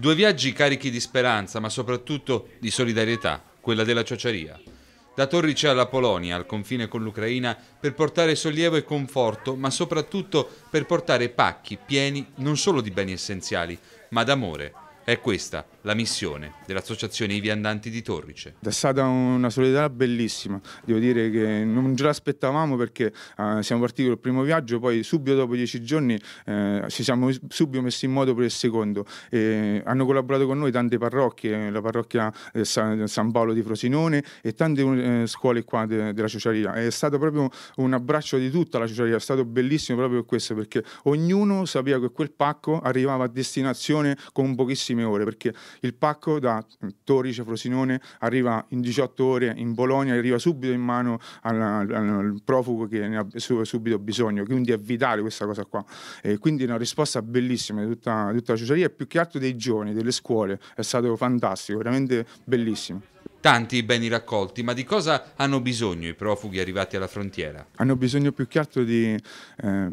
Due viaggi carichi di speranza, ma soprattutto di solidarietà, quella della ciociaria. Da Torrice alla Polonia, al confine con l'Ucraina, per portare sollievo e conforto, ma soprattutto per portare pacchi pieni non solo di beni essenziali, ma d'amore. È questa la missione dell'associazione I Viandanti di Torrice. È stata una solidarietà bellissima, devo dire che non ce l'aspettavamo perché eh, siamo partiti col primo viaggio, poi subito dopo dieci giorni eh, ci siamo subito messi in moto per il secondo. E hanno collaborato con noi tante parrocchie, la parrocchia eh, San Paolo di Frosinone e tante eh, scuole qua de della ciociaria. È stato proprio un abbraccio di tutta la ciociaria, è stato bellissimo proprio questo perché ognuno sapeva che quel pacco arrivava a destinazione con pochissime ore perché il pacco da Torrice, Frosinone, arriva in 18 ore in Bologna, arriva subito in mano al, al, al profugo che ne ha subito bisogno, quindi è vitale questa cosa qua. E quindi una risposta bellissima di tutta, tutta la società e più che altro dei giovani, delle scuole, è stato fantastico, veramente bellissimo. Tanti i beni raccolti, ma di cosa hanno bisogno i profughi arrivati alla frontiera? Hanno bisogno più che altro di eh,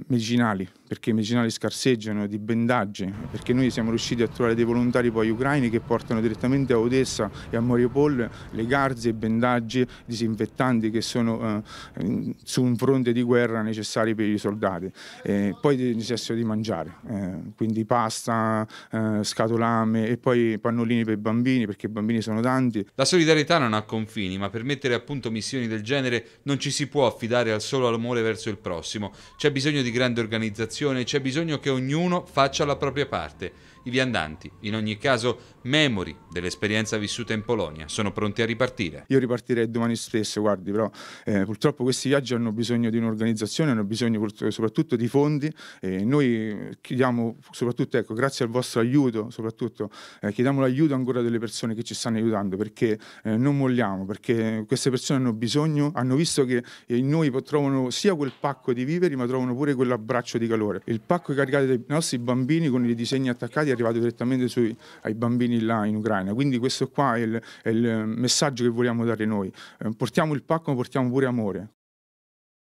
medicinali, perché i medicinali scarseggiano, di bendaggi, perché noi siamo riusciti a trovare dei volontari poi ucraini che portano direttamente a Odessa e a Mariupol le garze, i bendaggi, i disinfettanti che sono eh, su un fronte di guerra necessari per i soldati. E poi necessitano di mangiare, eh, quindi pasta, eh, scatolame e poi pannolini per i bambini, perché i bambini sono tanti. La solidarietà solidarietà non ha confini, ma per mettere a punto missioni del genere non ci si può affidare al solo amore verso il prossimo. C'è bisogno di grande organizzazione, c'è bisogno che ognuno faccia la propria parte. I viandanti, in ogni caso memori dell'esperienza vissuta in Polonia, sono pronti a ripartire. Io ripartirei domani stesso, guardi, però eh, purtroppo questi viaggi hanno bisogno di un'organizzazione, hanno bisogno soprattutto di fondi e noi chiediamo soprattutto, ecco, grazie al vostro aiuto, soprattutto eh, chiediamo l'aiuto ancora delle persone che ci stanno aiutando perché eh, non molliamo, perché queste persone hanno bisogno, hanno visto che eh, in noi trovano sia quel pacco di viveri ma trovano pure quell'abbraccio di calore. Il pacco è caricato dai nostri bambini con i disegni attaccati arrivato direttamente sui, ai bambini là in Ucraina. Quindi questo qua è il, è il messaggio che vogliamo dare noi. Eh, portiamo il pacco, ma portiamo pure amore.